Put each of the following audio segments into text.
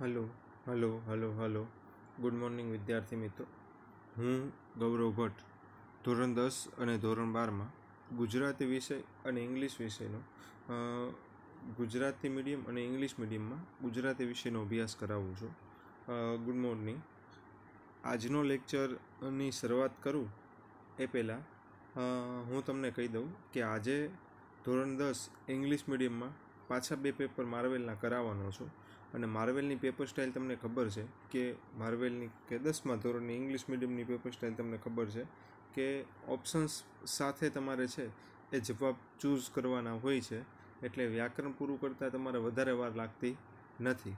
hello hello hello hello good morning વિદ્યાર્થી મિત્રો હું ગૌરવ ભટ્ટ ધોરણ દસ અને ધોરણ બારમાં ગુજરાતી વિષય અને ઇંગ્લિશ વિષયનો ગુજરાતી મીડિયમ અને ઇંગ્લિશ મીડિયમમાં ગુજરાતી વિષયનો અભ્યાસ કરાવું છું ગુડ મોર્નિંગ આજનો લેક્ચરની શરૂઆત કરું એ પહેલાં હું તમને કહી દઉં કે આજે ધોરણ દસ ઇંગ્લિશ મીડિયમમાં પાછા બે પેપર માર્વેલના કરાવવાનો છું અને માર્વેલની પેપર સ્ટાઇલ તમને ખબર છે કે માર્વેલની કે દસમા ધોરણની ઇંગ્લિશ મીડિયમની પેપર સ્ટાઇલ તમને ખબર છે કે ઓપ્શન્સ સાથે તમારે છે એ જવાબ ચૂઝ કરવાના હોય છે એટલે વ્યાકરણ પૂરું કરતાં તમારે વધારે વાર લાગતી નથી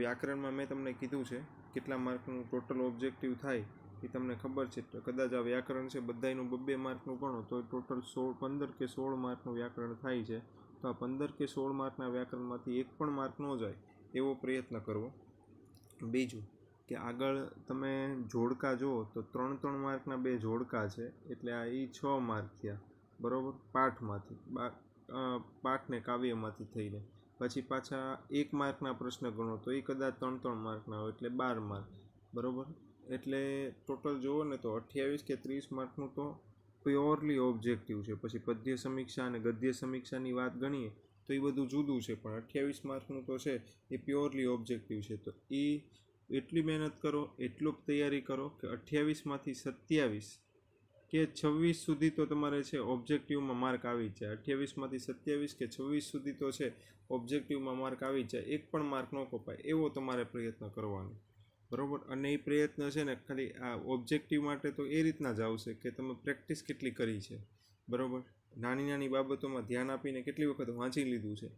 વ્યાકરણમાં મેં તમને કીધું છે કેટલા માર્કનું ટોટલ ઓબ્જેક્ટિવ થાય એ તમને ખબર છે કદાચ આ વ્યાકરણ છે બધાનું બબ્બે માર્કનું ગણો તો ટોટલ સોળ પંદર કે સોળ માર્કનું વ્યાકરણ થાય છે તો આ પંદર કે સોળ માર્કના વ્યાકરણમાંથી એક પણ માર્ક ન જાય એવો પ્રયત્ન કરવો બીજું કે આગળ તમે જોડકા જુઓ તો ત્રણ ત્રણ માર્કના બે જોડકા છે એટલે આ એ છ માર્ક થયા બરાબર પાઠમાંથી પાઠને કાવ્યમાંથી થઈને પછી પાછા એક માર્કના પ્રશ્ન ગણો તો એ કદાચ ત્રણ ત્રણ માર્કના હોય એટલે બાર માર્ક બરાબર એટલે ટોટલ જુઓ ને તો અઠ્યાવીસ કે ત્રીસ માર્કનું તો પ્યોરલી ઓબ્જેક્ટિવ છે પછી પદ્ય સમીક્ષા અને ગદ્ય સમીક્ષાની વાત ગણીએ તો એ બધું જુદું છે પણ અઠ્યાવીસ માર્કનું તો છે એ પ્યોરલી ઓબ્જેક્ટિવ છે તો એ એટલી મહેનત કરો એટલું તૈયારી કરો કે અઠ્યાવીસમાંથી સત્યાવીસ કે છવ્વીસ સુધી તો તમારે છે ઓબ્જેક્ટિવમાં માર્ક આવી જ જાય અઠ્યાવીસમાંથી સત્યાવીસ કે છવ્વીસ સુધી તો છે ઓબ્જેક્ટિવમાં માર્ક આવી જાય એક પણ માર્ક ન કપાય એવો તમારે પ્રયત્ન કરવાનો બરાબર અને એ પ્રયત્ન છે ને ખાલી આ ઓબ્જેક્ટિવ માટે તો એ રીતના જ આવશે કે તમે પ્રેક્ટિસ કેટલી કરી છે બરાબર નાની નાની બાબતોમાં ધ્યાન આપીને કેટલી વખત વાંચી લીધું છે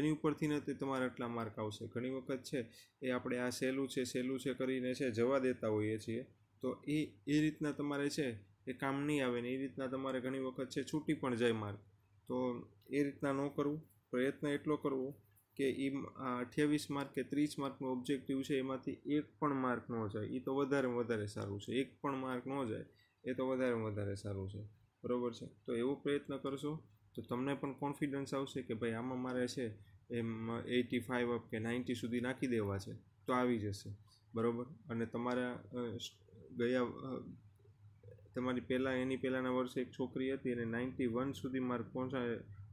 એની ઉપરથી ને તે તમારા આટલા માર્ક આવશે ઘણી વખત છે એ આપણે આ સહેલું છે સહેલું છે કરીને છે જવા દેતા હોઈએ છીએ તો એ એ રીતના તમારે છે એ કામ નહીં આવે ને એ રીતના તમારે ઘણી વખત છે છૂટી પણ જાય માર્ક તો એ રીતના ન કરવું પ્રયત્ન એટલો કરવો કે એ અઠ્યાવીસ માર્ક કે ત્રીસ માર્કનું ઓબ્જેક્ટિવ છે એમાંથી એક પણ માર્ક ન જાય એ તો વધારે વધારે સારું છે એક પણ માર્ક ન જાય એ તો વધારે વધારે સારું છે બરાબર છે તો એવો પ્રયત્ન કરશો તો તમને પણ કોન્ફિડન્સ આવશે કે ભાઈ આમાં મારે છે એમ એટી ફાઇવ અપ કે નાઇન્ટી સુધી નાખી દેવા છે તો આવી જશે બરાબર અને તમારા ગયા તમારી પહેલાં એની પહેલાંના વર્ષે એક છોકરી હતી અને નાઇન્ટી વન સુધી મારે પહોંચા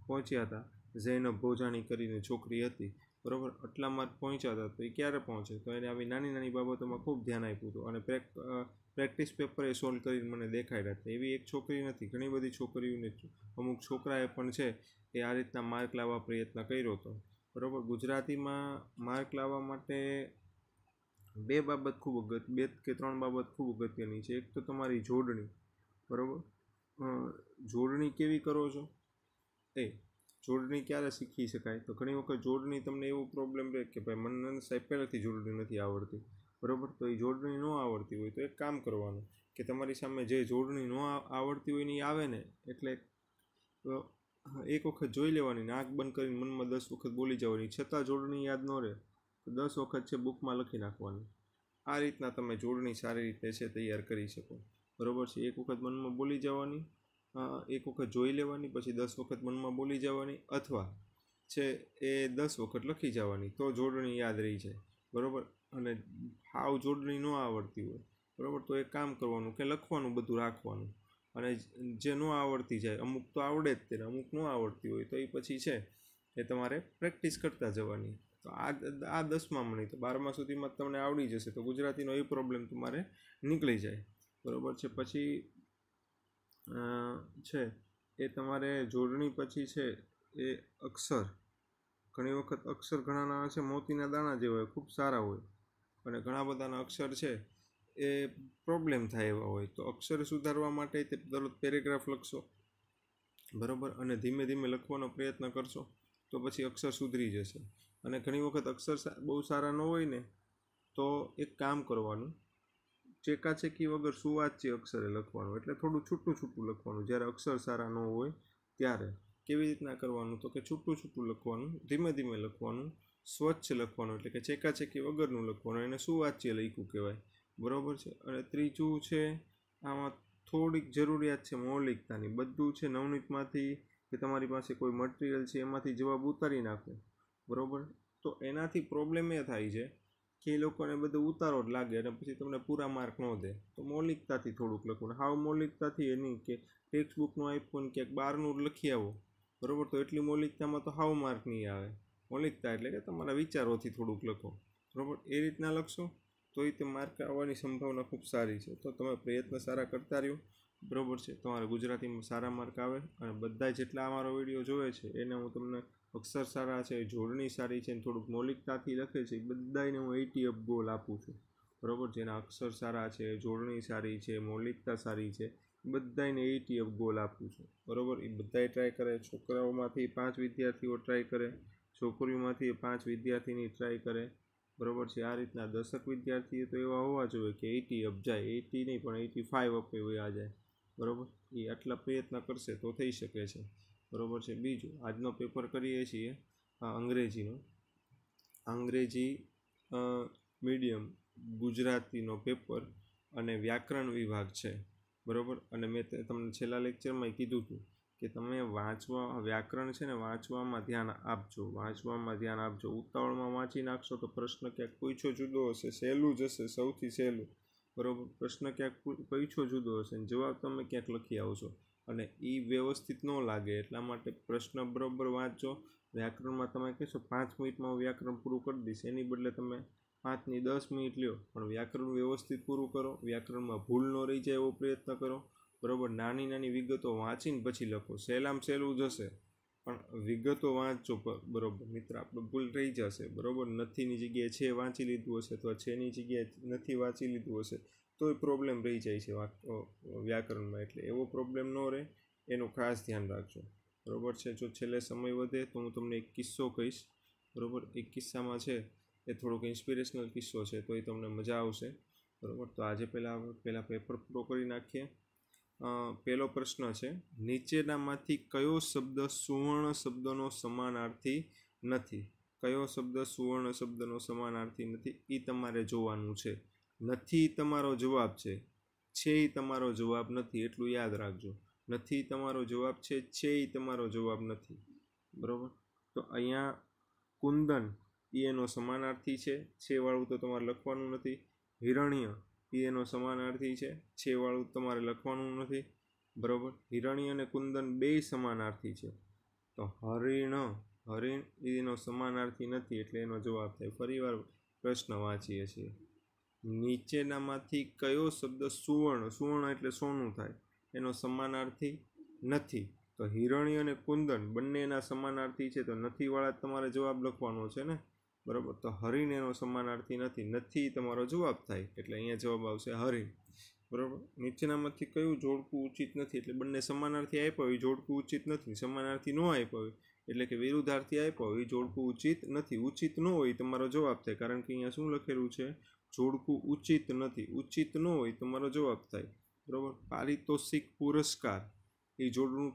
પહોંચ્યા હતા જૈનબ ભોજાણી કરીને છોકરી હતી બરાબર આટલા માર્ક પહોંચ્યા હતા તો એ ક્યારે પહોંચે તો એને આવી નાની નાની બાબતોમાં ખૂબ ધ્યાન આપ્યું હતું અને પ્રેક્ટિસ પેપર એ સોલ્વ કરીને મને દેખાઈ રહ્યા એવી એક છોકરી નથી ઘણી બધી છોકરીઓને અમુક છોકરાએ પણ છે એ આ રીતના માર્ક લાવવા પ્રયત્ન કર્યો હતો બરાબર ગુજરાતીમાં માર્ક લાવવા માટે બે બાબત ખૂબ અગત બે કે ત્રણ બાબત ખૂબ અગત્યની છે એક તો તમારી જોડણી બરાબર જોડણી કેવી કરો છો એ જોડણી ક્યારે શીખી શકાય તો ઘણી વખત જોડણી તમને એવો પ્રોબ્લેમ રહે કે ભાઈ મને સાહેબ પહેલાંથી જોડણી નથી આવડતી બરાબર તો એ જોડણી ન આવડતી હોય તો એક કામ કરવાનું કે તમારી સામે જે જોડણી ન આવડતી હોય ને એ આવે ને એટલે એક વખત જોઈ લેવાની નાક બંધ કરીને મનમાં દસ વખત બોલી જવાની છતાં જોડણી યાદ ન રહે તો દસ વખત છે બુકમાં લખી નાખવાની આ રીતના તમે જોડણી સારી રીતે છે તૈયાર કરી શકો બરાબર છે એક વખત મનમાં બોલી જવાની એક વખત જોઈ લેવાની પછી દસ વખત મનમાં બોલી જવાની અથવા છે એ દસ વખત લખી જવાની તો જોડણી યાદ રહી જાય બરાબર અને હાવ જોડણી ન આવડતી હોય બરાબર તો એ કામ કરવાનું કે લખવાનું બધું રાખવાનું અને જે ન આવડતી જાય અમુક તો આવડે જ તેને અમુક ન આવડતી હોય તો એ પછી છે એ તમારે પ્રેક્ટિસ કરતા જવાની તો આ આ દસમાં નહીં તો બારમા સુધીમાં તમને આવડી જશે તો ગુજરાતીનો એ પ્રોબ્લેમ તમારે નીકળી જાય બરાબર છે પછી છે એ તમારે જોડણી પછી છે એ અક્ષર ઘણી વખત અક્ષર ઘણાના છે મોતીના દાણા જેવા હોય ખૂબ સારા હોય અને ઘણા બધાના અક્ષર છે એ પ્રોબ્લેમ થાય એવા હોય તો અક્ષર સુધારવા માટે તે દરરોજ પેરેગ્રાફ લખશો બરાબર અને ધીમે ધીમે લખવાનો પ્રયત્ન કરશો તો પછી અક્ષર સુધરી જશે અને ઘણી વખત અક્ષર બહુ સારા ન હોય ને તો એક કામ કરવાનું ચેકાચેકી વગર સુવાચ્ય અક્ષરે લખવાનું એટલે થોડું છૂટું છૂટું લખવાનું જ્યારે અક્ષર સારા ન હોય ત્યારે કેવી રીતના કરવાનું તો કે છૂટું છૂટું લખવાનું ધીમે ધીમે લખવાનું સ્વચ્છ લખવાનું એટલે કે ચેકાચેકી વગરનું લખવાનું એને સુવાચ્ય લખ્યું કહેવાય બરાબર છે અને ત્રીજું છે આમાં થોડીક જરૂરિયાત છે મૌલિકતાની બધું છે નવનીતમાંથી કે તમારી પાસે કોઈ મટીરિયલ છે એમાંથી જવાબ ઉતારી નાખો બરાબર તો એનાથી પ્રોબ્લેમ એ થાય છે કે એ લોકોને બધું ઉતારો જ લાગે અને પછી તમને પૂરા માર્ક ન દે તો મૌલિકતાથી થોડુંક લખવું હાવ મૌલિકતાથી એ નહીં કે ટેક્સ્ટ બુકનું આપ્યું ક્યાંક બહારનું લખી આવો બરાબર તો એટલી મૌલિકતામાં તો હાવ માર્ક નહીં આવે મૌલિકતા એટલે કે તમારા વિચારોથી થોડુંક લખો બરાબર એ રીતના લખશો તો એ તે માર્ક આવવાની સંભાવના ખૂબ સારી છે તો તમે પ્રયત્ન સારા કરતા રહ્યો બરાબર છે તમારે ગુજરાતીમાં સારા માર્ક આવે અને બધા જેટલા અમારો વિડીયો જોવે છે એને હું તમને અક્ષર સારા છે જોડણી સારી છે ને થોડુંક મૌલિકતાથી લખે છે એ બધાને હું એટી અપ ગોલ આપું છું બરાબર જેના અક્ષર સારા છે જોડણી સારી છે મૌલિકતા સારી છે બધાને એટી અપ ગોલ આપું છું બરાબર એ બધાએ ટ્રાય કરે છોકરાઓમાંથી પાંચ વિદ્યાર્થીઓ ટ્રાય કરે છોકરીઓમાંથી પાંચ વિદ્યાર્થીની ટ્રાય કરે બરાબર છે આ રીતના દશક વિદ્યાર્થીઓ તો એવા હોવા જોઈએ કે એટી અપ જાય એટી નહીં પણ એટી ફાઇવ અપ એવા જાય બરાબર એ આટલા પ્રયત્ન કરશે તો થઈ શકે છે બરાબર છે બીજું આજનો પેપર કરીએ છીએ અંગ્રેજીનો અંગ્રેજી મીડિયમ ગુજરાતીનો પેપર અને વ્યાકરણ વિભાગ છે બરાબર અને મેં તમને છેલ્લા લેક્ચરમાં કીધું હતું કે તમે વાંચવા વ્યાકરણ છે ને વાંચવામાં ધ્યાન આપજો વાંચવામાં ધ્યાન આપજો ઉતાવળમાં વાંચી નાખશો તો પ્રશ્ન ક્યાંક પૂછો જુદો હશે સહેલું જ હશે સૌથી સહેલું બરાબર પ્રશ્ન ક્યાંક પૂછો જુદો હશે જવાબ તમે ક્યાંક લખી આવશો અને એ વ્યવસ્થિત ન લાગે એટલા માટે પ્રશ્ન બરાબર વાંચો વ્યાકરણમાં તમે કહેશો પાંચ મિનિટમાં હું વ્યાકરણ પૂરું કરી દઈશ એની બદલે તમે પાંચની દસ મિનિટ લ્યો પણ વ્યાકરણ વ્યવસ્થિત પૂરું કરો વ્યાકરણમાં ભૂલ ન રહી જાય એવો પ્રયત્ન કરો બરાબર નાની નાની વિગતો વાંચીને પછી લખો સહેલામ સહેલું જશે પણ વિગતો વાંચો બરાબર મિત્ર આપણે ભૂલ રહી જશે બરાબર નથીની જગ્યાએ છે વાંચી લીધું હશે અથવા છેની જગ્યાએ નથી વાંચી લીધું હશે તોય પ્રોબ્લેમ રહી જાય છે વ્યાકરણમાં એટલે એવો પ્રોબ્લેમ ન રહે એનું ખાસ ધ્યાન રાખજો બરાબર છે જો છેલ્લે સમય વધે તો હું તમને એક કિસ્સો કહીશ બરાબર એક કિસ્સામાં છે એ થોડોક ઇન્સ્પિરેશનલ કિસ્સો છે તો એ તમને મજા આવશે બરાબર તો આજે પહેલાં પહેલાં પેપર પૂરો કરી નાખીએ પહેલો પ્રશ્ન છે નીચેનામાંથી કયો શબ્દ સુવર્ણ શબ્દનો સમાનાર્થી નથી કયો શબ્દ સુવર્ણ શબ્દનો સમાનાર્થી નથી એ તમારે જોવાનું છે નથી તમારો જવાબ છે છે એ તમારો જવાબ નથી એટલું યાદ રાખજો નથી તમારો જવાબ છે છે એ તમારો જવાબ નથી બરાબર તો અહીંયા કુંદન એ એનો સમાનાર્થી છે છેવાળું તો તમારે લખવાનું નથી હિરણ્ય એ એનો સમાનાર્થી છે છેવાળું તમારે લખવાનું નથી બરાબર હિરણ્ય અને કુંદન બે સમાનાર્થી છે તો હરિણ હરિણ એનો સમાનાર્થી નથી એટલે એનો જવાબ થાય ફરીવાર પ્રશ્ન વાંચીએ છીએ નીચેનામાંથી કયો શબ્દ સુવર્ણ સુવર્ણ એટલે સોનું થાય એનો સમાનાર્થી નથી તો હિરણ્ય અને કુંદન બંનેના સમાનાર્થી છે તો નથીવાળા તમારે જવાબ લખવાનો છે ને બરાબર તો હરિણ એનો સમાનાર્થી નથી નથી તમારો જવાબ થાય એટલે અહીંયા જવાબ આવશે હરિણ બરાબર નીચેનામાંથી કયું જોડકું ઉચિત નથી એટલે બંને સમાનાર્થી આપ્યો હોય જોડકું ઉચિત નથી સમાનાર્થી ન આપ્યો હોય એટલે કે વિરુદ્ધાર્થી આપ્યો હોય જોડકું ઉચિત નથી ઉચિત ન હોય તમારો જવાબ થાય કારણ કે અહીંયા શું લખેલું છે જોડકું ઉચિત નથી ઉચિત ન હોય તો મારો જવાબ થાય બરાબર પારિતોષિક પુરસ્કાર એ જોડનું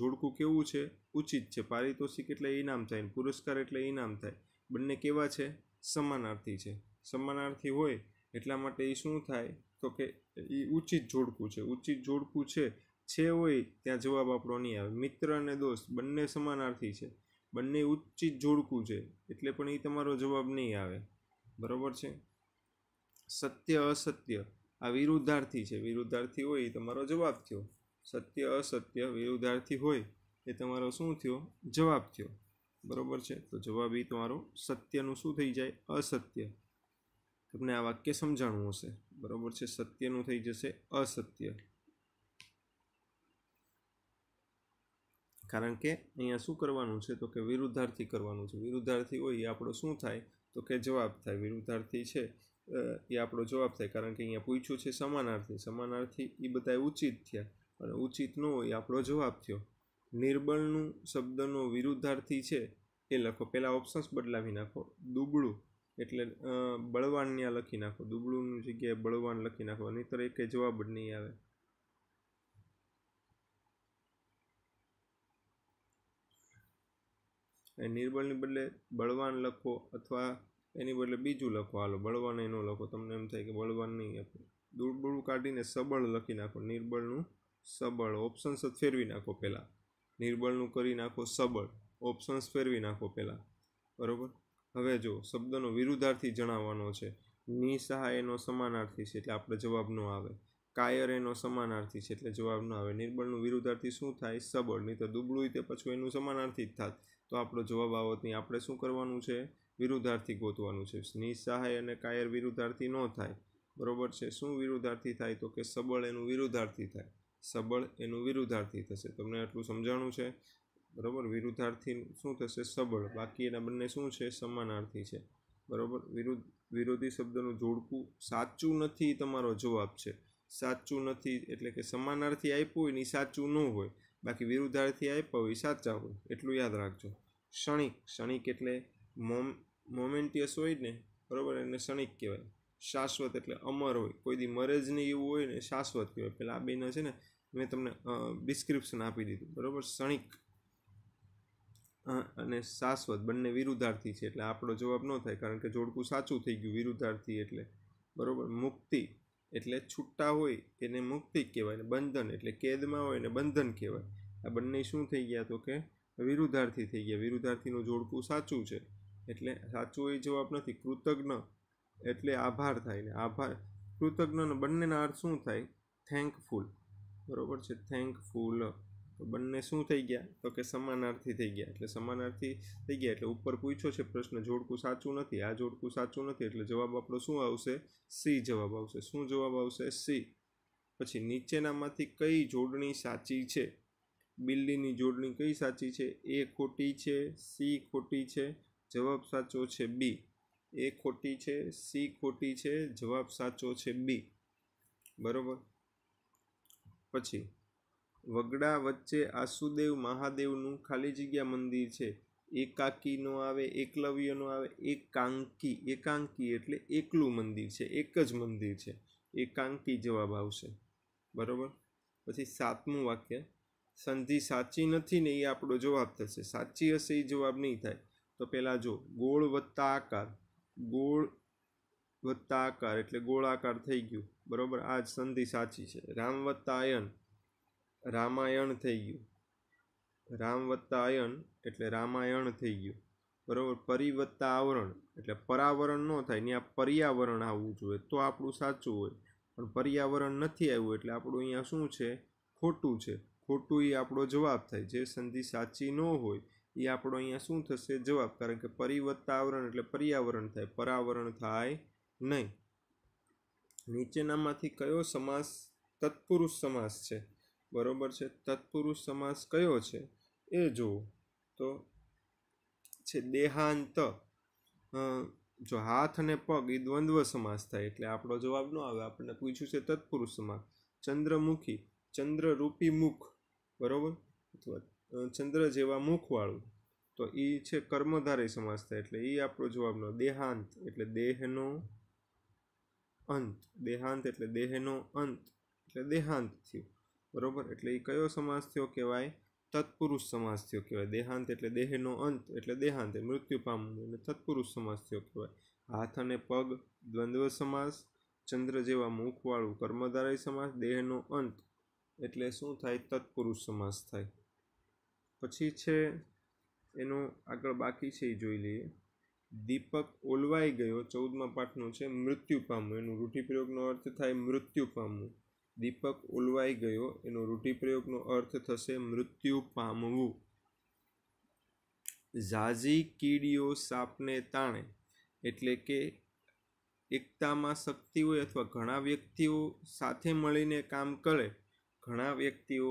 જોડકું કેવું છે ઉચિત છે પારિતોષિક એટલે ઇનામ થાય પુરસ્કાર એટલે ઇનામ થાય બંને કેવા છે સમાનાર્થી છે સમાનાર્થી હોય એટલા માટે એ શું થાય તો કે એ ઉચિત જોડકું છે ઉચિત જોડકું છે છે હોય ત્યાં જવાબ આપણો નહીં આવે મિત્ર અને દોસ્ત બંને સમાનાર્થી છે બંને ઉચિત જોડકું છે એટલે પણ એ તમારો જવાબ નહીં આવે બરાબર છે સત્ય અસત્ય આ વિરુદ્ધાર્થી છે વિરુદ્ધાર્થી હોય એ તમારો જવાબ થયો સત્ય અસત્ય વિરુદ્ધાર્થી હોય એ તમારો શું થયો જવાબ થયો બરાબર છે તો જવાબ એ તમારો સત્યનું શું થઈ જાય અસત્ય તમને આ વાક્ય સમજાણવું હશે બરોબર છે સત્યનું થઈ જશે અસત્ય કારણ કે અહીંયા શું કરવાનું છે તો કે વિરુદ્ધાર્થી કરવાનું છે વિરુદ્ધાર્થી હોય એ આપણો શું થાય તો કે જવાબ થાય વિરુદ્ધાર્થી છે એ આપણો જવાબ થાય કારણ કે અહીંયા પૂછ્યું છે સમાનાર્થી સમાનાર્થી એ બધા ઉચિત થયા અને ઉચિત ન હોય આપણો જવાબ થયો નિર્બળનું શબ્દનો વિરુદ્ધાર્થી છે એ લખો પહેલાં ઓપ્શન્સ બદલાવી નાખો દુબળું એટલે બળવાન ત્યાં લખી નાખો દુબળુંની જગ્યાએ બળવાન લખી નાખો નહીંતર એકે જવાબ જ નહીં આવે નિર્બળની બદલે બળવાન લખો અથવા એની બદલે બીજું લખો હાલો બળવાને ન લખો તમને એમ થાય કે બળવાન નહીં આપો દુર્બળું કાઢીને સબળ લખી નાખો નિર્બળનું સબળ ઓપ્શન્સ જ ફેરવી નાખો પહેલાં નિર્બળનું કરી નાખો સબળ ઓપ્શન્સ ફેરવી નાખો પહેલાં બરાબર હવે જો શબ્દનો વિરુદ્ધાર્થી જણાવવાનો છે નિસહાય એનો સમાનાર્થી છે એટલે આપણે જવાબ ન આવે કાયર એનો સમાનાર્થી છે એટલે જવાબ ન આવે નિર્બળનું વિરુદ્ધાર્થી શું થાય સબળ નહીં તો દુબળું તે પછી એનું સમાનાર્થી જ થાત તો આપણો જવાબ આવત નહીં આપણે શું કરવાનું છે વિરુદ્ધાર્થી ગોતવાનું છે નિસહાય અને કાયર વિરુદ્ધાર્થી ન થાય બરોબર છે શું વિરુદ્ધાર્થી થાય તો કે સબળ એનું વિરુદ્ધાર્થી થાય સબળ એનું વિરુદ્ધાર્થી થશે તમને આટલું સમજાણું છે બરોબર વિરુદ્ધાર્થી શું થશે સબળ બાકી એના બંને શું છે સમાનાર્થી છે બરોબર વિરુદ્ધ વિરોધી શબ્દનું જોડકું સાચું નથી તમારો જવાબ છે સાચું નથી એટલે કે સમાનાર્થી આપ્યું હોય ને સાચું ન હોય બાકી વિરુદ્ધાર્થી આપ્યા હોય સાચા હોય એટલું યાદ રાખજો ક્ષણિક ક્ષણિક એટલે મોમ મોમેન્ટિયસ હોય ને બરાબર એને ક્ષણિક કહેવાય શાશ્વત એટલે અમર હોય કોઈ દી મરે જ નહીં એવું હોય ને શાશ્વત કહેવાય પેલા આ બેના છે ને મેં તમને ડિસ્ક્રિપ્શન આપી દીધું બરાબર ક્ષણિક અને શાશ્વત બંને વિરુદ્ધાર્થી છે એટલે આપણો જવાબ ન થાય કારણ કે જોડકું સાચું થઈ ગયું વિરુદ્ધાર્થી એટલે બરાબર મુક્તિ એટલે છૂટા હોય એને મુક્તિ કહેવાય ને બંધન એટલે કેદમાં હોય ને બંધન કહેવાય આ બંને શું થઈ ગયા તો કે વિરુદ્ધાર્થી થઈ ગયા વિરુદ્ધાર્થીનું જોડકું સાચું છે એટલે સાચો એ જવાબ નથી કૃતજ્ઞ એટલે આભાર થાય ને આભાર કૃતજ્ઞનો બંનેના અર્થ શું થાય થેન્કફુલ બરાબર છે થેન્કફુલ તો બંને શું થઈ ગયા તો કે સમાનાર્થી થઈ ગયા એટલે સમાનાર્થી થઈ ગયા એટલે ઉપર પૂછ્યો છે પ્રશ્ન જોડકું સાચું નથી આ જોડકું સાચું નથી એટલે જવાબ આપણો શું આવશે સી જવાબ આવશે શું જવાબ આવશે સી પછી નીચેનામાંથી કઈ જોડણી સાચી છે બિલ્લીની જોડણી કઈ સાચી છે એ ખોટી છે સી ખોટી છે જવાબ સાચો છે બી એ ખોટી છે સી ખોટી છે જવાબ સાચો છે બી બરોબર પછી વગડા વચ્ચે આસુદેવ મહાદેવનું ખાલી જગ્યા મંદિર છે એકાકીનો આવે એકલવ્યનો આવે એકાંકી એકાંકી એટલે એકલું મંદિર છે એક જ મંદિર છે એકાંકી જવાબ આવશે બરાબર પછી સાતમું વાક્ય સંધિ સાચી નથી ને એ આપણો જવાબ થશે સાચી હશે એ જવાબ નહીં થાય તો પહેલાં જો ગોળ વત્તા આકાર ગોળ વત્તા આકાર એટલે ગોળાકાર થઈ ગયું બરાબર આ જ સંધિ સાચી છે રામ વત્તા અયન રામાયણ થઈ ગયું રામ વત્તા અયન એટલે રામાયણ થઈ ગયું બરાબર પરિવત્તા આવરણ એટલે પરાવરણ ન થાય ત્યાં પર્યાવરણ આવવું જોઈએ તો આપણું સાચું હોય પણ પર્યાવરણ નથી આવ્યું એટલે આપણું અહીંયા શું છે ખોટું છે ખોટું એ આપણો જવાબ થાય જે સંધિ સાચી ન હોય એ આપણો અહીંયા શું થશે જવાબ કારણ કે પરિવર્તાવરણ એટલે પર્યાવરણ થાય પરાવરણ થાય નહીં નીચેનામાંથી કયો સમાસ તત્પુરુષ સમાસ છે બરોબર છે તત્પુરુષ સમાસ કયો છે એ જુઓ તો છે દેહાંત જો હાથ અને પગ એ દ્વંદ્વ સમાસ થાય એટલે આપણો જવાબ ન આવે આપણને પૂછ્યું છે તત્પુરુષ સમાસ ચંદ્રમુખી ચંદ્રરૂપી મુખ બરોબર અથવા ચંદ્ર જેવા મુખવાળું તો એ છે કર્મધારય સમાસ થાય એટલે એ આપણો જવાબનો દેહાંત એટલે દેહનો અંત દેહાંત એટલે દેહનો અંત એટલે દેહાંત થયો બરોબર એટલે એ કયો સમાસ થયો કહેવાય તત્પુરુષ સમાસ થયો કહેવાય દેહાંત એટલે દેહનો અંત એટલે દેહાંત મૃત્યુ પામવું એટલે તત્પુરુષ સમાસ થયો કહેવાય હાથ અને પગ દ્વંદ્વ સમાસ ચંદ્ર જેવા મુખવાળું કર્મધારય સમાસ દેહનો અંત એટલે શું થાય તત્પુરુષ સમાસ થાય પછી છે એનું આગળ બાકી છે એ જોઈ લઈએ દીપક ઓલવાઈ ગયો ચૌદમા પાઠનો છે મૃત્યુ પામવું એનો રૂઢિપ્રયોગનો અર્થ થાય મૃત્યુ પામવું દીપક ઓલવાઈ ગયો એનો રૂઢિપ્રયોગનો અર્થ થશે મૃત્યુ પામવું ઝાઝી કીડીઓ સાપને તાણે એટલે કે એકતામાં શક્તિ હોય અથવા ઘણા વ્યક્તિઓ સાથે મળીને કામ કરે ઘણા વ્યક્તિઓ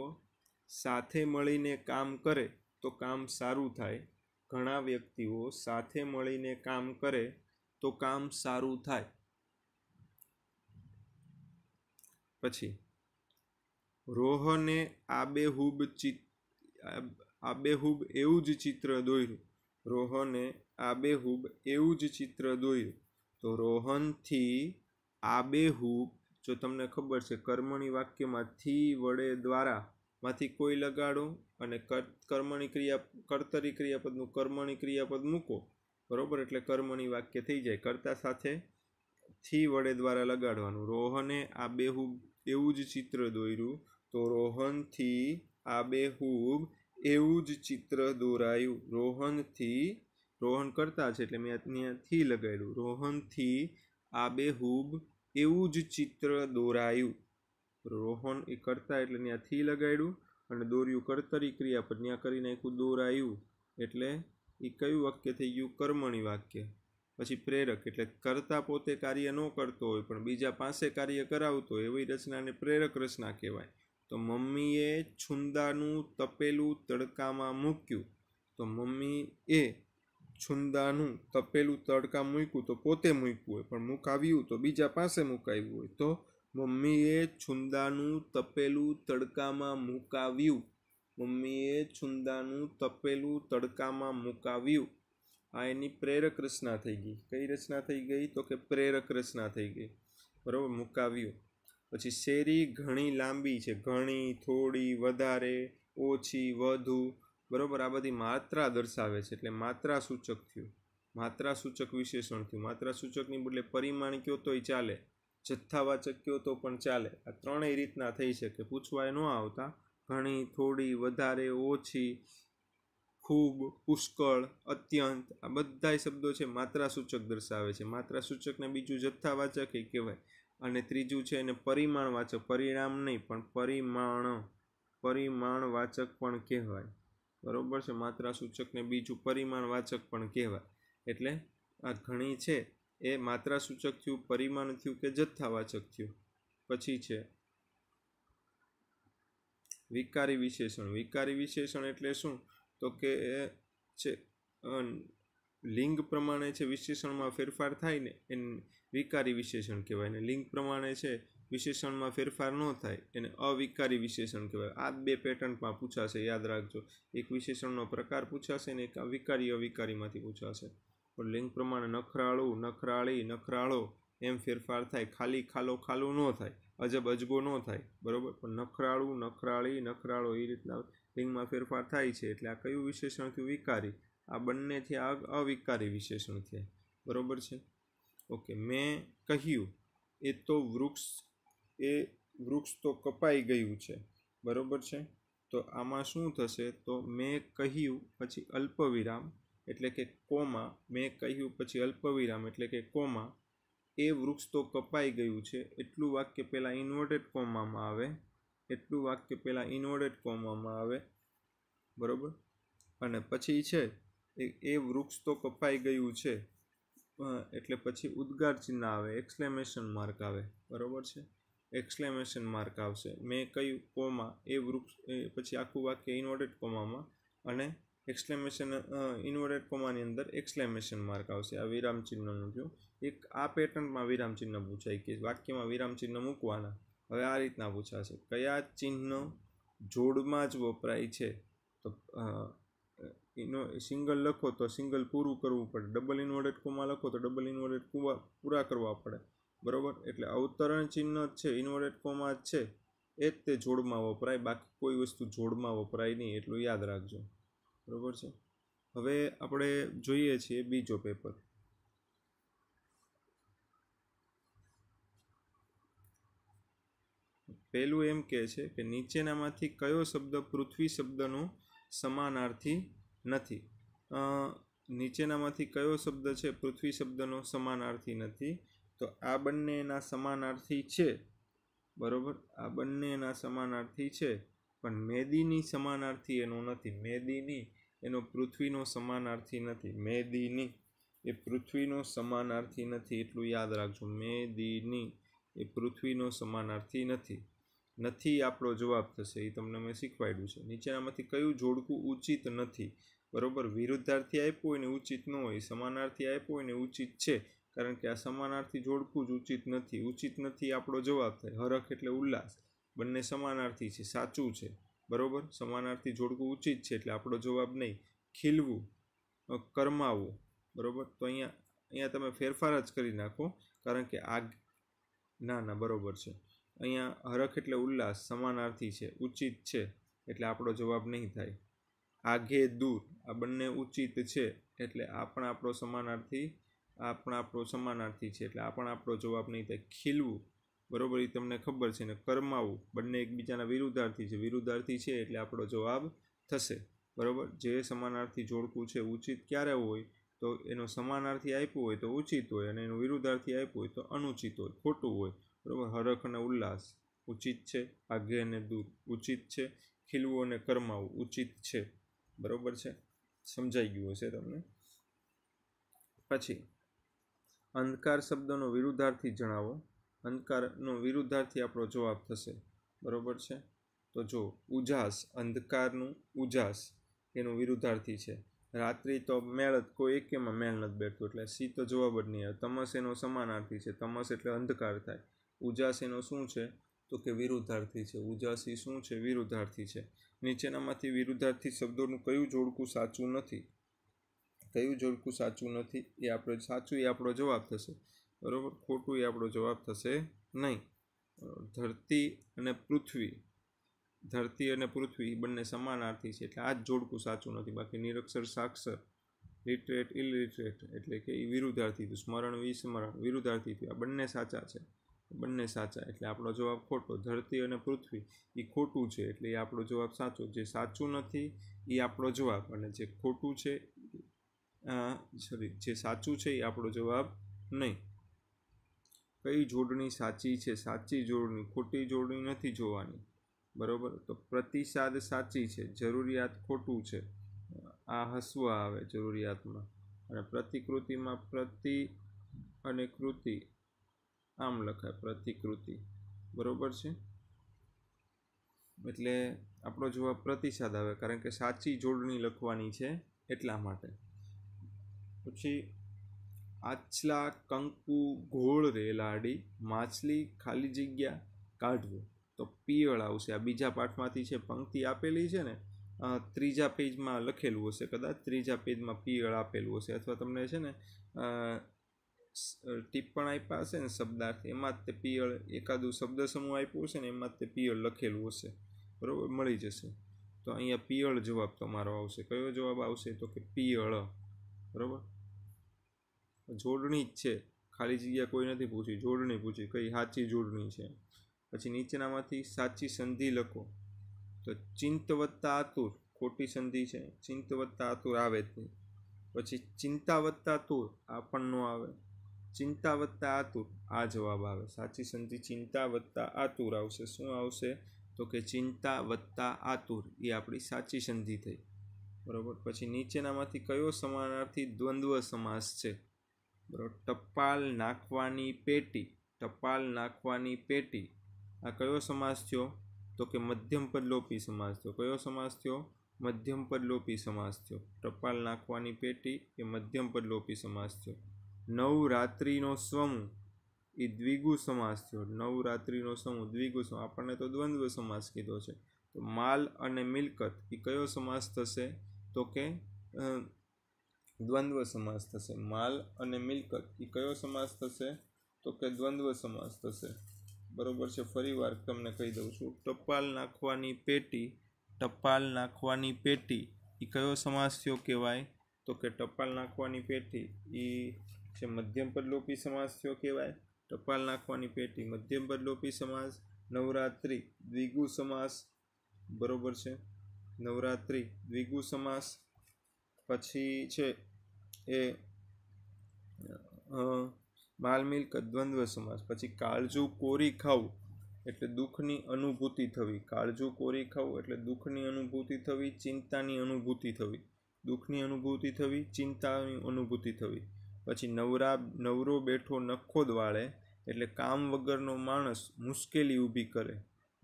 સાથે મળીને કામ કરે તો કામ સારું થાય ઘણા વ્યક્તિઓ સાથે મળીને કામ કરે તો કામ સારું થાય પછી રોહને આબેહૂબ ચિત આબેહૂબ એવું જ ચિત્ર દોર્યું રોહને આબેહૂબ એવું જ ચિત્ર દોર્યું તો રોહનથી આબેહૂબ જો તમને ખબર છે કર્મણી વાક્યમાં થી વડે દ્વારા માંથી કોઈ લગાડો અને કર્મણી ક્રિયા કર્તરી ક્રિયાપદનું કર્મણી ક્રિયાપદ મૂકો બરાબર એટલે કર્મણી વાક્ય થઈ જાય કરતા સાથે થી વડે દ્વારા લગાડવાનું રોહને આ બેહુબ એવું જ ચિત્ર દોર્યું તો રોહનથી આ બેહુબ એવું જ ચિત્ર દોરાયું રોહનથી રોહન કરતા છે એટલે મેં અહીંયા થી લગાડ્યું રોહનથી આ બેહુબ એવું જ ચિત્ર દોરાયું રોહન એ કરતા એટલે ત્યાંથી લગાડ્યું અને દોર્યું કર્તરી ક્રિયા પર ત્યાં કરી નાખ્યું દોરાયું એટલે એ કયું વાક્ય થઈ ગયું કર્મણી વાક્ય પછી પ્રેરક એટલે કરતા પોતે કાર્ય ન કરતો હોય પણ બીજા પાસે કાર્ય કરાવતો એવી રચનાને પ્રેરક રચના કહેવાય તો મમ્મીએ છુંદાનું તપેલું તડકામાં મૂક્યું તો મમ્મી એ છુંદાનું તપેલું તડકા મૂક્યું તો પોતે મૂક્યું હોય પણ મુકાવ્યું તો બીજા પાસે મુકાવ્યું હોય તો મમ્મીએ છુંદાનું તપેલું તડકામાં મુકાવ્યું મમ્મીએ છુંદાનું તપેલું તડકામાં મુકાવ્યું આ એની પ્રેરક રચના થઈ ગઈ કઈ રચના થઈ ગઈ તો કે પ્રેરક રચના થઈ ગઈ બરાબર મુકાવ્યું પછી શેરી ઘણી લાંબી છે ઘણી થોડી વધારે ઓછી વધુ બરાબર આ બધી માત્રા દર્શાવે છે એટલે માત્રા સૂચક થયું માત્રા સૂચક વિશેષણ થયું માત્રા સૂચકની બદલે પરિમાણ કયો તોય ચાલે જથ્થાવાચક કયો તો પણ ચાલે આ ત્રણેય રીતના થઈ શકે પૂછવાય ન આવતા ઘણી થોડી વધારે ઓછી ખૂબ પુષ્કળ અત્યંત આ બધા શબ્દો છે માત્રા સૂચક દર્શાવે છે માત્રા સૂચકને બીજું જથ્થાવાચક એ કહેવાય અને ત્રીજું છે એને પરિમાણવાચક પરિણામ નહીં પણ પરિમાણ પરિમાણવાચક પણ કહેવાય બરાબર છે માત્રા સૂચકને બીજું પરિમાણવાચક પણ કહેવાય એટલે આ ઘણી છે એ માત્રા સૂચક થયું પરિમાણ થયું કે જથ્થાવાચક થયું પછી છે વિકારી વિશેષણ વિકારી વિશેષણ એટલે શું તો કે છે લિંગ પ્રમાણે છે વિશેષણમાં ફેરફાર થાય ને એને વિકારી વિશેષણ કહેવાય ને લિંગ પ્રમાણે છે વિશેષણમાં ફેરફાર ન થાય એને અવિકારી વિશેષણ કહેવાય આ બે પેટર્નમાં પૂછાશે યાદ રાખજો એક વિશેષણનો પ્રકાર પૂછાશે ને એક વિકારી અવિકારીમાંથી પૂછાશે પણ લિંગ પ્રમાણે નખરાળું નખરાળી નખરાળો એમ ફેરફાર થાય ખાલી ખાલો ખાલો ન થાય અજબ અજબો ન થાય બરાબર પણ નખરાળું નખરાળી નખરાળો એ રીતના લિંગમાં ફેરફાર થાય છે એટલે આ કયું વિશેષણ થયું વિકારી આ બંનેથી આ અવિકારી વિશેષણ થયા બરાબર છે ઓકે મેં કહ્યું એ તો વૃક્ષ એ વૃક્ષ તો કપાઈ ગયું છે બરાબર છે તો આમાં શું થશે તો મેં કહ્યું પછી અલ્પ વિરામ એટલે કે કોમા મેં કહ્યું પછી અલ્પવિરામ એટલે કે કોમા એ વૃક્ષ તો કપાઈ ગયું છે એટલું વાક્ય પહેલાં ઇન્વર્ટેડ કોમામાં આવે એટલું વાક્ય પહેલાં ઇન્વર્ટેડ કોમામાં આવે બરાબર અને પછી છે એ વૃક્ષ તો કપાઈ ગયું છે એટલે પછી ઉદ્ગાર ચિહ્ન આવે એક્સક્લેમેશન માર્ક આવે બરાબર છે એક્સક્લેમેશન માર્ક આવશે મેં કહ્યું કોમા એ વૃક્ષ પછી આખું વાક્ય ઇન્વર્ટેડ કોમામાં અને એક્સક્લેમેશન ઇન્વર્ટેડ કોમાની અંદર એક્સક્લેમેશન માર્ક આવશે આ વિરામ ચિહ્નનું જો એક આ પેટર્નમાં વિરામ ચિહ્ન પૂછાય કે વાક્યમાં વિરામ ચિહ્ન મૂકવાના હવે આ રીતના પૂછાશે કયા ચિહ્ન જોડમાં જ વપરાય છે તો એનો સિંગલ લખો તો સિંગલ પૂરું કરવું પડે ડબલ ઇન્વર્ટેડ કોમાં લખો તો ડબલ ઇન્વર્ટેડ કુવા પૂરા કરવા પડે બરાબર એટલે અવતરણ ચિહ્ન જ છે ઇન્વર્ટેડ કોમા જ છે એ જ તે જોડમાં વપરાય બાકી કોઈ વસ્તુ જોડમાં વપરાય નહીં એટલું યાદ રાખજો બરાબર છે હવે આપણે જોઈએ છીએ બીજો પેપર પહેલું એમ કહે છે કે નીચેનામાંથી કયો શબ્દ પૃથ્વી શબ્દનો સમાનાર્થી નથી નીચેનામાંથી કયો શબ્દ છે પૃથ્વી શબ્દનો સમાનાર્થી નથી તો આ બંનેના સમાનાર્થી છે બરાબર આ બંનેના સમાનાર્થી છે પણ મેદીની સમાનાર્થી એનો નથી મેદીની એનો પૃથ્વીનો સમાનાર્થી નથી મેદીની એ પૃથ્વીનો સમાનાર્થી નથી એટલું યાદ રાખજો મેદીની એ પૃથ્વીનો સમાનાર્થી નથી નથી આપણો જવાબ થશે એ તમને મેં શીખવાડ્યું છે નીચેનામાંથી કયું જોડકું ઉચિત નથી બરોબર વિરુદ્ધાર્થી આપ્યું હોય ને ઉચિત ન હોય સમાનાર્થી આપ્યો હોય ને ઉચિત છે કારણ કે આ સમાનાર્થી જોડકું જ ઉચિત નથી ઉચિત નથી આપણો જવાબ થાય હરખ એટલે ઉલ્લાસ બંને સમાનાર્થી છે સાચું છે બરાબર સમાનાર્થી જોડકું ઉચિત છે એટલે આપણો જવાબ નહીં ખીલવું કરમાવું બરાબર તો અહીંયા અહીંયા તમે ફેરફાર જ કરી નાખો કારણ કે આગ ના ના બરાબર છે અહીંયા હરખ એટલે ઉલ્લાસ સમાનાર્થી છે ઉચિત છે એટલે આપણો જવાબ નહીં થાય આઘે દૂર આ બંને ઉચિત છે એટલે આ પણ આપણો સમાનાર્થી આ પણ આપણો સમાનાર્થી છે એટલે આ પણ આપણો જવાબ નહીં થાય ખીલવું બરાબર એ તમને ખબર છે ને કર્માવું બંને એકબીજાના વિરુદ્ધાર્થી છે વિરુદ્ધાર્થી છે એટલે આપણો જવાબ થશે બરાબર જે સમાનાર્થી જોડકું છે ઉચિત ક્યારે હોય તો એનો સમાનાર્થી આપ્યો હોય તો ઉચિત હોય અને એનું વિરુદ્ધાર્થી આપ્યું હોય તો અનુચિત હોય ખોટું હોય બરાબર હરખ અને ઉલ્લાસ ઉચિત છે આગે અને દૂર ઉચિત છે ખીલવું અને કર્માવું ઉચિત છે બરાબર છે સમજાઈ ગયું હશે તમને પછી અંધકાર શબ્દનો વિરુદ્ધાર્થી જણાવો અંધકારનો વિરુદ્ધાર્થી આપણો જવાબ થશે બરાબર છે તો જો ઉજાસ અંધકારનું ઉજાસ એનું વિરુદ્ધાર્થી છે રાત્રિ તો મેળ જ કોઈ એકેમાં મેળ નથી બેઠતું એટલે સી તો જવાબ જ નહીં આવે તમસ એનો સમાનાર્થી છે તમસ એટલે અંધકાર થાય ઉજાસ એનો શું છે તો કે વિરુદ્ધાર્થી છે ઉજાસી શું છે વિરુદ્ધાર્થી છે નીચેનામાંથી વિરુદ્ધાર્થી શબ્દોનું કયું જોડકું સાચું નથી કયું જોડકું સાચું નથી એ આપણે સાચું એ આપણો જવાબ થશે બરાબર ખોટું એ આપણો જવાબ થશે નહીં ધરતી અને પૃથ્વી ધરતી અને પૃથ્વી બંને સમાનાર્થી છે એટલે આ જ જોડકું સાચું નથી બાકી નિરક્ષર સાક્ષર લિટરેટ ઇલિટરેટ એટલે કે એ વિરુદ્ધાર્થી થયું સ્મરણ વિસ્મરણ વિરુદ્ધાર્થી થયું આ બંને સાચા છે બંને સાચા એટલે આપણો જવાબ ખોટો ધરતી અને પૃથ્વી એ ખોટું છે એટલે એ આપણો જવાબ સાચો જે સાચું નથી એ આપણો જવાબ અને જે ખોટું છે સોરી જે સાચું છે એ આપણો જવાબ નહીં કઈ જોડણી સાચી છે સાચી જોડણી ખોટી જોડણી નથી જોવાની બરાબર તો પ્રતિસાદ સાચી છે જરૂરિયાત ખોટું છે આ હસવા આવે જરૂરિયાતમાં અને પ્રતિકૃતિમાં પ્રતિ અને કૃતિ આમ લખાય પ્રતિકૃતિ બરાબર છે એટલે આપણો જોવા પ્રતિસાદ આવે કારણ કે સાચી જોડણી લખવાની છે એટલા માટે પછી આછલા કંકુ ઘોળ રેલાડી માછલી ખાલી જગ્યા કાઢવું તો પિયળ આવશે આ બીજા પાઠમાંથી છે પંક્તિ આપેલી છે ને ત્રીજા પેજમાં લખેલું હશે કદાચ ત્રીજા પેજમાં પિયળ આપેલું હશે અથવા તમને છે ને ટિપ્પણ આપ્યા હશે ને શબ્દાર્થ એમાં જ તે પિયળ એકાદું શબ્દ સમૂહ આપ્યો હશે ને એમાં જ તે પિયળ લખેલું હશે બરાબર મળી જશે તો અહીંયા પિયળ જવાબ તમારો આવશે કયો જવાબ આવશે તો કે પિયળ બરાબર જોડણી જ છે ખાલી જગ્યા કોઈ નથી પૂછી જોડણી પૂછી કઈ સાચી જોડણી છે પછી નીચેનામાંથી સાચી સંધિ લખો તો ચિંત વત્તા આતુર ખોટી સંધિ છે ચિંત વત્તા આતુર આવે જ નહીં પછી ચિંતા વત્તા તુર આ પણ ન આવે ચિંતા વત્તા આતુર આ જવાબ આવે સાચી સંધિ ચિંતા વત્તા આતુર આવશે શું આવશે તો કે ચિંતા વત્તા આતુર એ આપણી સાચી સંધિ થઈ બરાબર પછી નીચેનામાંથી કયો સમાનાર્થી દ્વંદ્વ સમાસ છે બરાબર ટપાલ નાખવાની પેટી ટપાલ નાખવાની પેટી આ કયો સમાસ થયો તો કે મધ્યમ પદ લોપી સમાસ થયો કયો સમાસ થયો મધ્યમ પદ લોપી સમાસ થયો ટપાલ નાખવાની પેટી એ મધ્યમ પદ લોપી સમાસ થયો નવરાત્રિનો સમૂહ એ દ્વિગુ સમાસ થયો નવરાત્રિનો સમૂહ દ્વિગુ સમૂહ આપણને તો દ્વંદ્વ સમાસ કીધો છે તો માલ અને મિલકત એ કયો સમાસ થશે તો કે દ્વંદ્વ સમાસ થશે માલ અને મિલકત એ કયો સમાસ થશે તો કે દ્વંદ્વ સમાસ થશે બરોબર છે ફરી વાર તમને કહી દઉં છું ટપાલ નાખવાની પેટી ટપાલ નાખવાની પેટી એ કયો સમાસ થયો કહેવાય તો કે ટપાલ નાખવાની પેટી એ છે મધ્યમ પદલોપી સમાસ થયો કહેવાય ટપાલ નાખવાની પેટી મધ્યમ પદલોપી સમાસ નવરાત્રિ દ્વિગુ સમાસ બરોબર છે નવરાત્રિ દ્વિગુ સમાસ પછી છે એ માલ મિલકત દ્વંદ્વ સમાસ પછી કાળજું કોરી ખાવું એટલે દુઃખની અનુભૂતિ થવી કાળજુ કોરી ખાવું એટલે દુઃખની અનુભૂતિ થવી ચિંતાની અનુભૂતિ થવી દુઃખની અનુભૂતિ થવી ચિંતાની અનુભૂતિ થવી પછી નવરા નવરો બેઠો નખો દ્વાળે એટલે કામ વગરનો માણસ મુશ્કેલી ઊભી કરે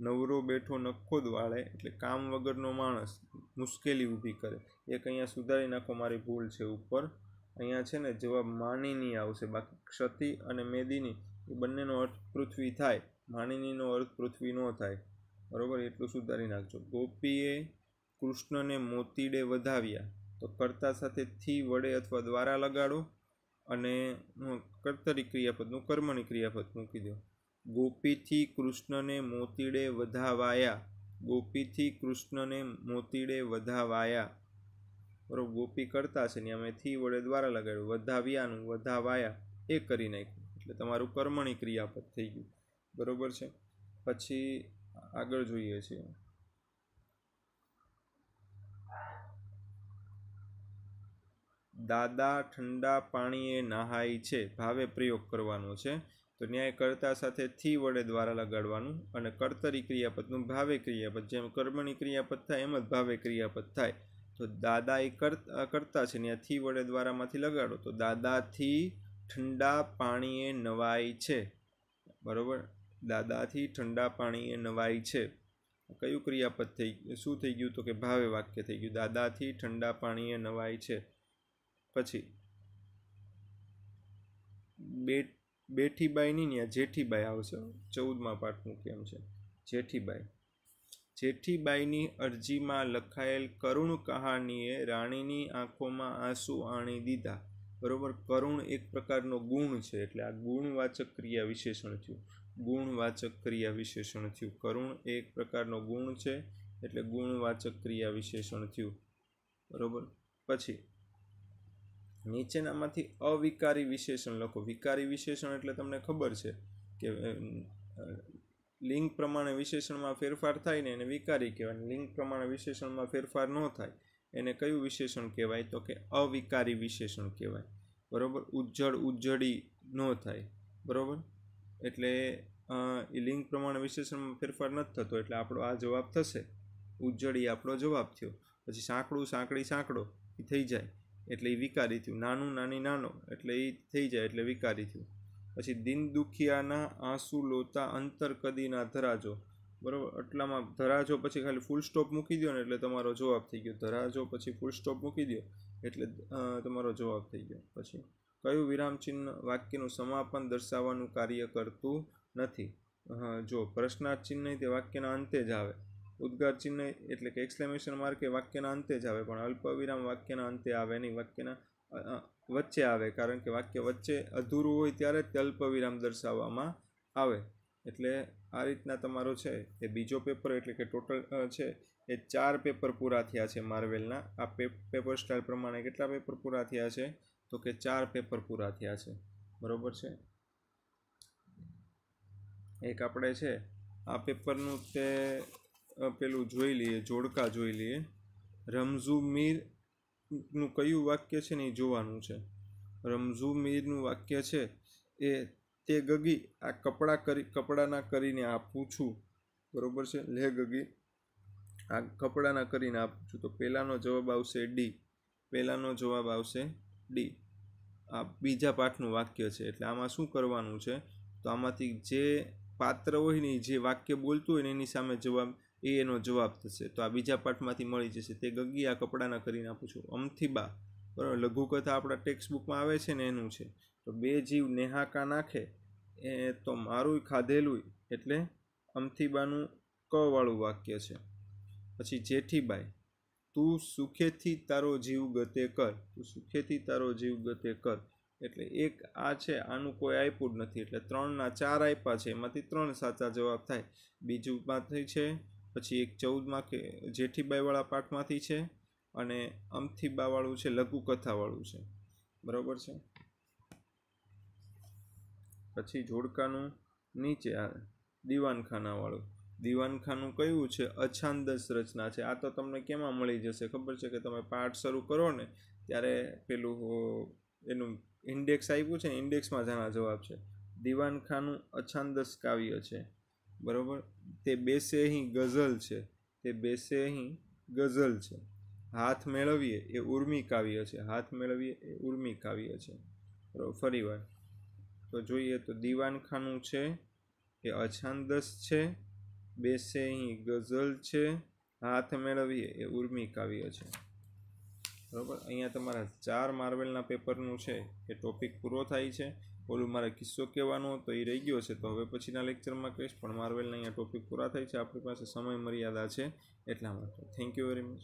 નવરો બેઠો નખો દ્વાળે એટલે કામ વગરનો માણસ મુશ્કેલી ઊભી કરે એક અહીંયા સુધારી નાખો મારી ભૂલ છે ઉપર અહીંયા છે ને જવાબ માનીની આવશે બાકી ક્ષતિ અને મેદીની એ બંનેનો અર્થ પૃથ્વી થાય માનીનીનો અર્થ પૃથ્વી ન થાય બરાબર એટલું સુધારી નાખજો ગોપીએ કૃષ્ણને મોતીડે વધાવ્યા તો કર્તા સાથે થી વડે અથવા દ્વારા લગાડો અને કર્તરી ક્રિયાપદનું કર્મની ક્રિયાપદ મૂકી દો ગોપીથી કૃષ્ણને મોતીડે વધાવાયા ગોપીથી કૃષ્ણને મોતીડે વધાવાયા બરોબર ગોપી કરતા છે ને અમે થી વડે દ્વારા લગાડ્યું વધાવ્યાનું વધાવાયા એ કરી નાખ્યું એટલે તમારું કર્મણી ક્રિયાપદ થઈ ગયું બરોબર છે પછી આગળ જોઈએ છીએ દાદા ઠંડા પાણીએ નહાય છે ભાવે પ્રયોગ કરવાનો છે તો ન્યાય કરતા સાથે થી વડે દ્વારા લગાડવાનું અને કર્તરી ક્રિયાપદનું ભાવે ક્રિયાપદ જેમ કર્મણી ક્રિયાપદ થાય એમ જ ભાવે ક્રિયાપદ થાય તો દાદા એ કરતા છે ને થી વડે દ્વારામાંથી લગાડો તો દાદાથી ઠંડા પાણીએ નવાય છે બરાબર દાદાથી ઠંડા પાણીએ નવાય છે કયું ક્રિયાપદ થઈ શું થઈ ગયું તો કે ભાવે વાક્ય થઈ ગયું દાદાથી ઠંડા પાણીએ નવાય છે પછી બે બેઠીબાઈની ત્યાં જેઠીબાઈ આવશે ચૌદમા પાઠનું કેમ છે જેઠીબાઈ જેઠીબાઈની અરજીમાં લખાયેલ કરુણ કહાનીએ રાણીની આંખોમાં આંસુ આણી દીધા બરાબર કરુણ એક પ્રકારનો ગુણ છે એટલે આ ગુણવાચક ક્રિયા વિશેષણ થયું ગુણવાચક ક્રિયા વિશેષણ થયું કરુણ એક પ્રકારનો ગુણ છે એટલે ગુણવાચક ક્રિયા વિશેષણ થયું બરાબર પછી નીચેનામાંથી અવિકારી વિશેષણ લખો વિકારી વિશેષણ એટલે તમને ખબર છે કે લિંગ પ્રમાણે વિશેષણમાં ફેરફાર થાય ને એને વિકારી કહેવાય લિંગ પ્રમાણે વિશેષણમાં ફેરફાર ન થાય એને કયું વિશેષણ કહેવાય તો કે અવિકારી વિશેષણ કહેવાય બરાબર ઉજ્જળ ઉજ્જળી ન થાય બરાબર એટલે એ લિંગ પ્રમાણે વિશેષણમાં ફેરફાર નથી થતો એટલે આપણો આ જવાબ થશે ઉજ્જળી આપણો જવાબ થયો પછી સાંકડું સાંકડી સાંકડો એ થઈ જાય એટલે એ વિકારી થયું નાનું નાની નાનો એટલે એ થઈ જાય એટલે વિકારી થયું પછી દીન દુખિયાના આંસુ લોતા અંતર કદીના ધરાજો બરાબર આટલામાં ધરાજો પછી ખાલી ફૂલ સ્ટોપ મૂકી દો ને એટલે તમારો જવાબ થઈ ગયો ધરાજો પછી ફૂલ સ્ટોપ મૂકી દો એટલે તમારો જવાબ થઈ ગયો પછી કયું વિરામચિહ્ન વાક્યનું સમાપન દર્શાવવાનું કાર્ય કરતું નથી જો પ્રશ્નાર્થ ચિહ્ન તે વાક્યના અંતે જ આવે ઉદ્ગાર ચિહ્ન એટલે કે એક્સક્લેમેશન માર્કે વાક્યના અંતે જ આવે પણ અલ્પવિરામ વાક્યના અંતે આવે નહીં વાક્યના વચ્ચે આવે કારણ કે વાક્ય વચ્ચે અધૂરું હોય ત્યારે ત્યલ્પ વિરામ દર્શાવવામાં આવે એટલે આ રીતના તમારો છે એ બીજો પેપર એટલે કે ટોટલ છે એ ચાર પેપર પૂરા થયા છે માર્વેલના આ પેપર સ્ટાઇલ પ્રમાણે કેટલા પેપર પૂરા થયા છે તો કે ચાર પેપર પૂરા થયા છે બરાબર છે એક આપણે છે આ પેપરનું તે પેલું જોઈ લઈએ જોડકા જોઈ લઈએ રમઝુ મીર નું કયું વાક્ય છે ને એ જોવાનું છે રમઝુ મીરનું વાક્ય છે એ તે ગગી આ કપડાં કરી કપડાના કરીને આપું છું બરાબર છે લે ગગી આ કપડાંના કરીને આપું છું તો પહેલાંનો જવાબ આવશે ડી પહેલાંનો જવાબ આવશે ડી આ બીજા પાઠનું વાક્ય છે એટલે આમાં શું કરવાનું છે તો આમાંથી જે પાત્ર હોય ને જે વાક્ય બોલતું હોય ને એની સામે જવાબ એ એનો જવાબ થશે તો આ બીજા પાઠમાંથી મળી જશે તે ગગી આ કપડાના કરીને આપું છું અમથીબા બરાબર લઘુકથા આપણા ટેક્સ્ટ બુકમાં આવે છે ને એનું છે તો બે જીવ નેહાકા નાખે એ તો મારું ખાધેલું એટલે અમથીબાનું કવાળું વાક્ય છે પછી જેઠીબાઈ તું સુખેથી તારો જીવ ગતે કર તું સુખેથી તારો જીવ ગતે કર એટલે એક આ છે આનું કોઈ આપ્યું જ નથી એટલે ત્રણના ચાર આપ્યા છે એમાંથી ત્રણ સાચા જવાબ થાય બીજું માંથી છે પછી એક ચૌદમાં કે જેઠીબાઈવાળા પાઠમાંથી છે અને અમથીબાવાળું છે લઘુકથાવાળું છે બરાબર છે પછી જોડકાનું નીચે આ દિવાનખાનાવાળું દિવાનખાનું કયું છે અછાંદસ રચના છે આ તો તમને કેમાં મળી જશે ખબર છે કે તમે પાઠ શરૂ કરો ને ત્યારે પેલું એનું ઇન્ડેક્સ આપ્યું છે ઇન્ડેક્સમાં જાણા જવાબ છે દિવાનખાનું અછાંદસ કાવ્ય છે બરાબર તે બેસે અહીં ગઝલ છે તે બેસે અહીં ગઝલ છે હાથ મેળવીએ એ ઉર્મી કાવ્ય છે હાથ મેળવીએ એ ઉર્મી કાવ્ય છે બરાબર ફરી વાર તો જોઈએ તો દીવાનખાનું છે એ અછાંદસ છે બેસે અહીં ગઝલ છે હાથ મેળવીએ એ ઉર્મી કાવ્ય છે બરાબર અહીંયા તમારા ચાર માર્વેલના પેપરનું છે એ ટોપિક પૂરો થાય છે ઓલું મારે કિસ્સો કહેવાનો હતો એ રહી ગયો છે તો હવે પછીના લેક્ચરમાં કહીશ પણ માર્વેલના અહીંયા ટોપિક પૂરા થાય છે આપણી પાસે સમય મર્યાદા છે એટલા માટે થેન્ક યુ વેરી મચ